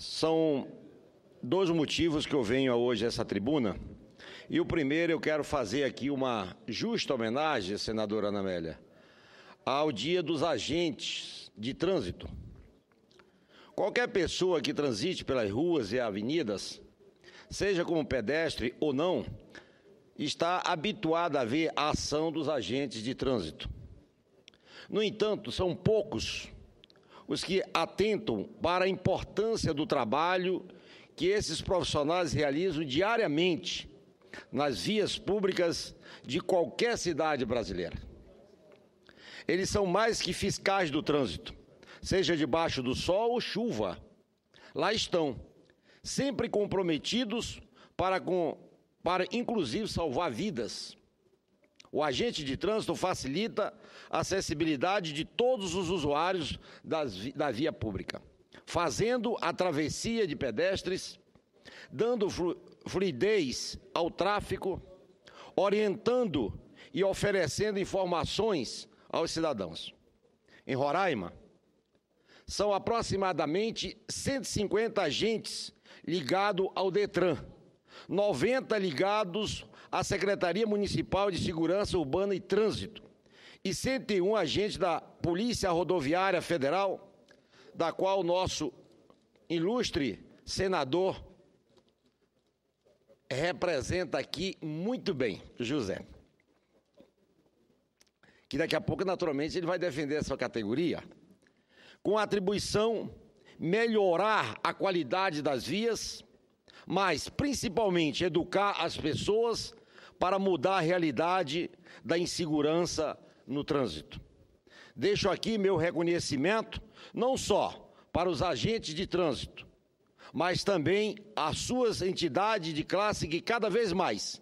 São dois motivos que eu venho hoje a essa tribuna. E o primeiro, eu quero fazer aqui uma justa homenagem, senadora Ana Amélia, ao Dia dos Agentes de Trânsito. Qualquer pessoa que transite pelas ruas e avenidas, seja como pedestre ou não, está habituada a ver a ação dos agentes de trânsito. No entanto, são poucos os que atentam para a importância do trabalho que esses profissionais realizam diariamente nas vias públicas de qualquer cidade brasileira. Eles são mais que fiscais do trânsito, seja debaixo do sol ou chuva. Lá estão, sempre comprometidos para, com, para inclusive salvar vidas. O agente de trânsito facilita a acessibilidade de todos os usuários das, da via pública, fazendo a travessia de pedestres, dando fluidez ao tráfego, orientando e oferecendo informações aos cidadãos. Em Roraima, são aproximadamente 150 agentes ligados ao Detran 90 ligados à Secretaria Municipal de Segurança Urbana e Trânsito e 101 agentes da Polícia Rodoviária Federal, da qual o nosso ilustre senador representa aqui muito bem, José. Que daqui a pouco, naturalmente, ele vai defender essa categoria. Com a atribuição melhorar a qualidade das vias mas principalmente educar as pessoas para mudar a realidade da insegurança no trânsito. Deixo aqui meu reconhecimento não só para os agentes de trânsito, mas também às suas entidades de classe que cada vez mais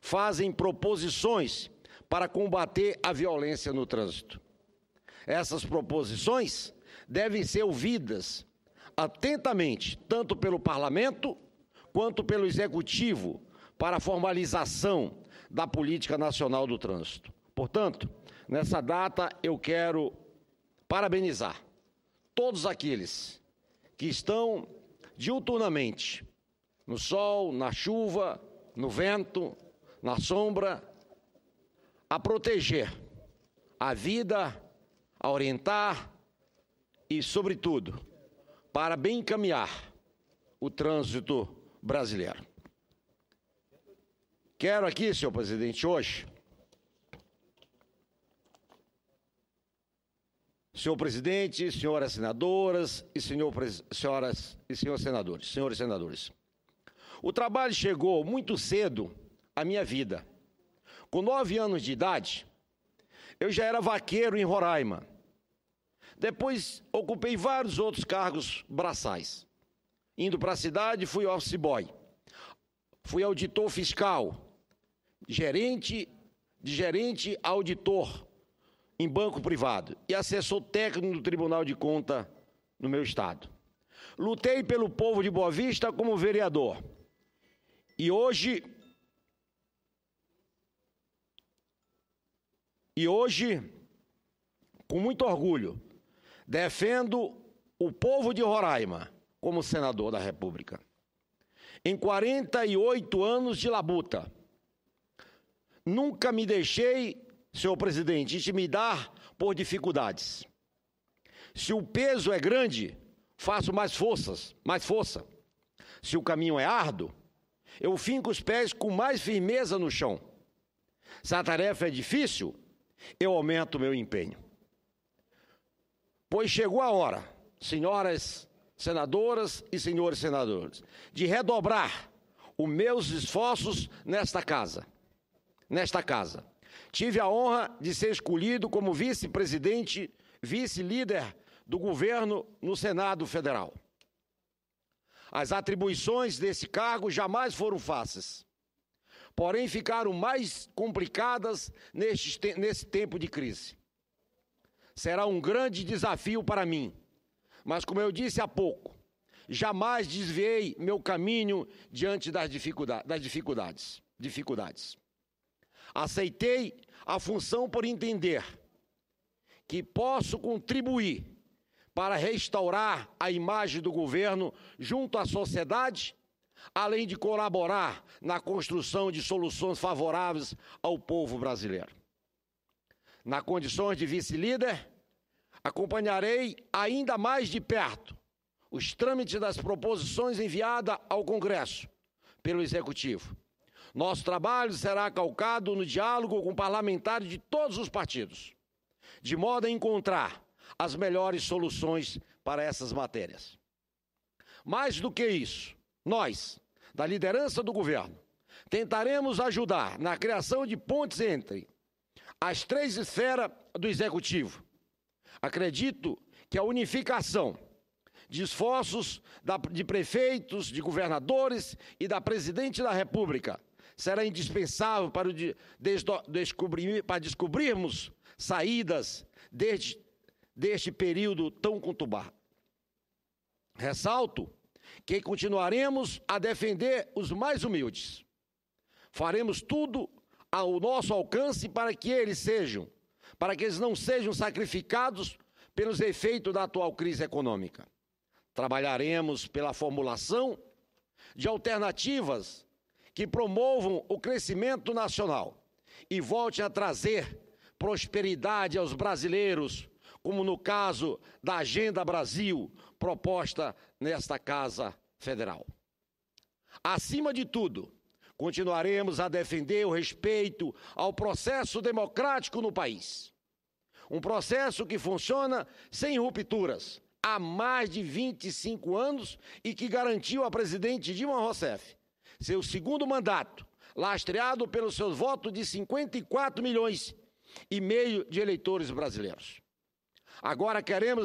fazem proposições para combater a violência no trânsito. Essas proposições devem ser ouvidas atentamente, tanto pelo parlamento quanto pelo Executivo para a formalização da Política Nacional do Trânsito. Portanto, nessa data eu quero parabenizar todos aqueles que estão diuturnamente no sol, na chuva, no vento, na sombra, a proteger a vida, a orientar e, sobretudo, para bem encaminhar o trânsito brasileiro. Quero aqui, senhor presidente, hoje. Senhor presidente, senhoras senadoras e senhor, senhoras e senhores senadores, senhores senadores. O trabalho chegou muito cedo à minha vida. Com nove anos de idade, eu já era vaqueiro em Roraima. Depois ocupei vários outros cargos braçais. Indo para a cidade, fui office boy. Fui auditor fiscal, gerente de gerente auditor em banco privado e assessor técnico do Tribunal de Conta no meu estado. Lutei pelo povo de Boa Vista como vereador. E hoje E hoje, com muito orgulho, defendo o povo de Roraima como senador da República. Em 48 anos de labuta, nunca me deixei, senhor presidente, intimidar por dificuldades. Se o peso é grande, faço mais forças, mais força. Se o caminho é árduo, eu finco os pés com mais firmeza no chão. Se a tarefa é difícil, eu aumento meu empenho. Pois chegou a hora, senhoras senadoras e senhores senadores, de redobrar os meus esforços nesta casa. Nesta casa. Tive a honra de ser escolhido como vice-presidente, vice-líder do governo no Senado Federal. As atribuições desse cargo jamais foram fáceis, porém ficaram mais complicadas neste, nesse tempo de crise. Será um grande desafio para mim mas, como eu disse há pouco, jamais desviei meu caminho diante das, das dificuldades, dificuldades. Aceitei a função por entender que posso contribuir para restaurar a imagem do governo junto à sociedade, além de colaborar na construção de soluções favoráveis ao povo brasileiro. Na condições de vice-líder, Acompanharei ainda mais de perto os trâmites das proposições enviadas ao Congresso pelo Executivo. Nosso trabalho será calcado no diálogo com parlamentares de todos os partidos, de modo a encontrar as melhores soluções para essas matérias. Mais do que isso, nós, da liderança do governo, tentaremos ajudar na criação de pontes entre as três esferas do executivo, Acredito que a unificação de esforços de prefeitos, de governadores e da presidente da República será indispensável para, descobrir, para descobrirmos saídas deste, deste período tão conturbado. Ressalto que continuaremos a defender os mais humildes. Faremos tudo ao nosso alcance para que eles sejam para que eles não sejam sacrificados pelos efeitos da atual crise econômica. Trabalharemos pela formulação de alternativas que promovam o crescimento nacional e voltem a trazer prosperidade aos brasileiros, como no caso da Agenda Brasil proposta nesta Casa Federal. Acima de tudo, Continuaremos a defender o respeito ao processo democrático no país. Um processo que funciona sem rupturas há mais de 25 anos e que garantiu a presidente Dilma Rousseff seu segundo mandato, lastreado pelo seu voto de 54 milhões e meio de eleitores brasileiros. Agora queremos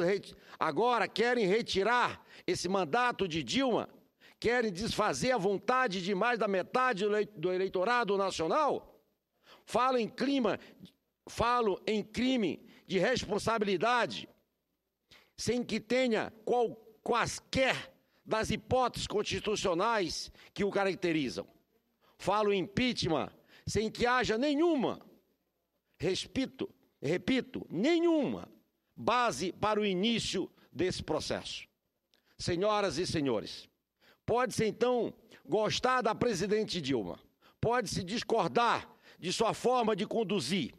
agora querem retirar esse mandato de Dilma querem desfazer a vontade de mais da metade do eleitorado nacional? Falo em clima, falo em crime de responsabilidade, sem que tenha qual, quaisquer das hipóteses constitucionais que o caracterizam. Falo em impeachment, sem que haja nenhuma, respito, repito, nenhuma base para o início desse processo. Senhoras e senhores, Pode-se então gostar da presidente Dilma, pode-se discordar de sua forma de conduzir,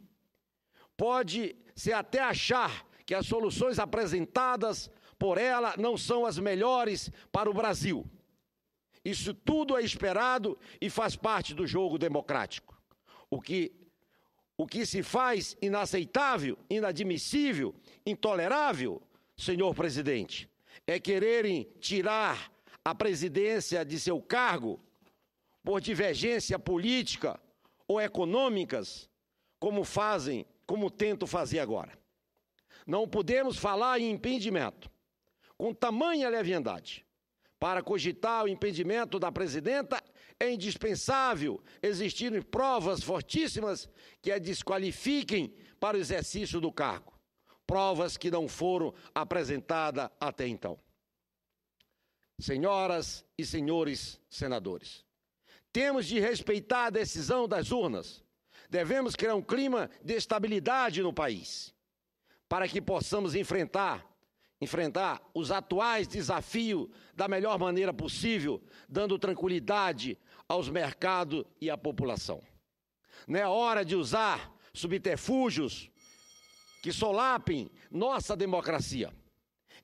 pode-se até achar que as soluções apresentadas por ela não são as melhores para o Brasil. Isso tudo é esperado e faz parte do jogo democrático. O que, o que se faz inaceitável, inadmissível, intolerável, senhor presidente, é quererem tirar a presidência de seu cargo por divergência política ou econômicas, como fazem, como tento fazer agora. Não podemos falar em impedimento com tamanha leviandade. Para cogitar o impedimento da presidenta, é indispensável existirem provas fortíssimas que a desqualifiquem para o exercício do cargo. Provas que não foram apresentadas até então senhoras e senhores senadores. Temos de respeitar a decisão das urnas. Devemos criar um clima de estabilidade no país, para que possamos enfrentar enfrentar os atuais desafios da melhor maneira possível, dando tranquilidade aos mercados e à população. Não é hora de usar subterfúgios que solapem nossa democracia.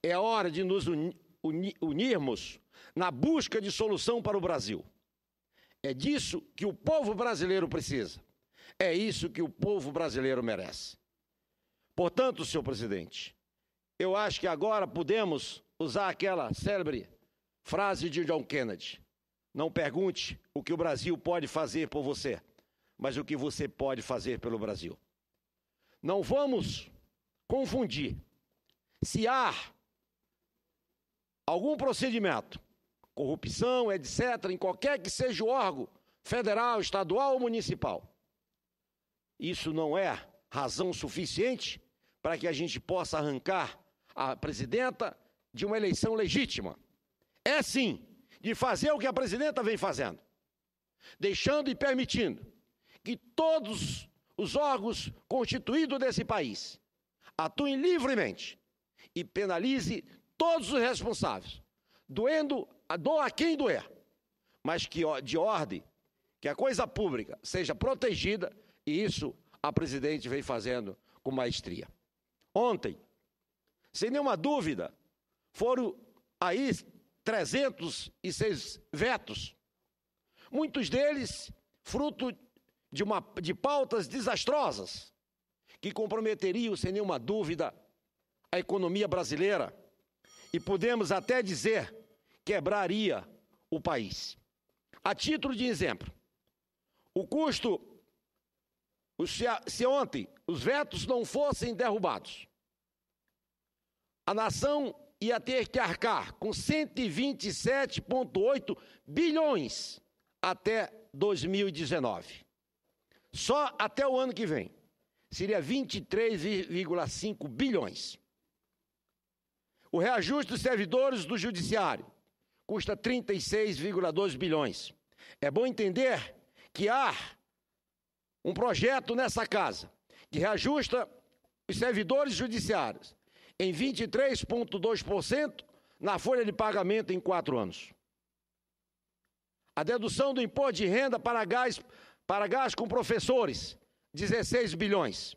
É hora de nos unir unirmos na busca de solução para o Brasil. É disso que o povo brasileiro precisa. É isso que o povo brasileiro merece. Portanto, senhor presidente, eu acho que agora podemos usar aquela célebre frase de John Kennedy: Não pergunte o que o Brasil pode fazer por você, mas o que você pode fazer pelo Brasil. Não vamos confundir se há algum procedimento, corrupção, etc., em qualquer que seja o órgão, federal, estadual ou municipal. Isso não é razão suficiente para que a gente possa arrancar a presidenta de uma eleição legítima. É sim, de fazer o que a presidenta vem fazendo, deixando e permitindo que todos os órgãos constituídos desse país atuem livremente e penalize todos os responsáveis, doendo, doa a quem doer, mas que de ordem, que a coisa pública seja protegida, e isso a presidente vem fazendo com maestria. Ontem, sem nenhuma dúvida, foram aí 306 vetos, muitos deles fruto de, uma, de pautas desastrosas, que comprometeriam, sem nenhuma dúvida, a economia brasileira e podemos até dizer quebraria o país. A título de exemplo, o custo, se ontem os vetos não fossem derrubados, a nação ia ter que arcar com 127,8 bilhões até 2019. Só até o ano que vem. Seria 23,5 bilhões. O reajuste dos servidores do Judiciário custa 36,2 bilhões. É bom entender que há um projeto nessa casa que reajusta os servidores judiciários em 23,2% na folha de pagamento em quatro anos. A dedução do imposto de renda para gás, para gás com professores, 16 bilhões.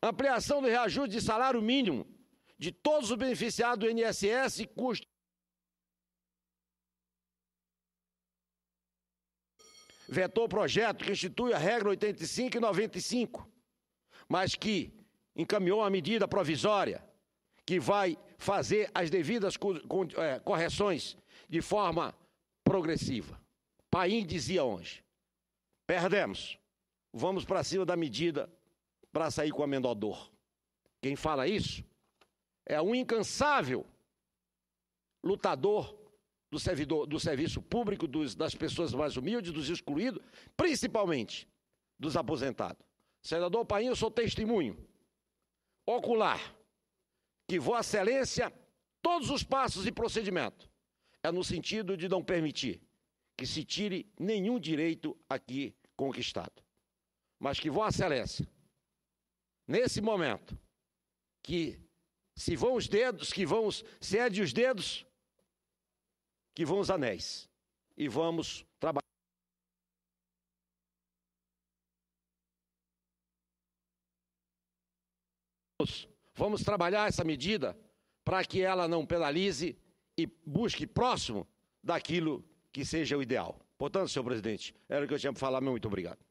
Ampliação do reajuste de salário mínimo de todos os beneficiados do INSS custa. Vetou o projeto que institui a regra 85 e 95, mas que encaminhou a medida provisória que vai fazer as devidas é, correções de forma progressiva. Paim dizia onde? Perdemos. Vamos para cima da medida para sair com a amendador. Quem fala isso é um incansável lutador do, servidor, do serviço público, dos, das pessoas mais humildes, dos excluídos, principalmente dos aposentados. Senador Paim, eu sou testemunho ocular que Vossa Excelência, todos os passos e procedimento, é no sentido de não permitir que se tire nenhum direito aqui conquistado. Mas que Vossa Excelência, nesse momento, que se vão os dedos, que vão os, cede os dedos, que vão os anéis. E vamos trabalhar. Vamos trabalhar essa medida para que ela não penalize e busque próximo daquilo que seja o ideal. Portanto, senhor presidente, era o que eu tinha para falar. Muito obrigado.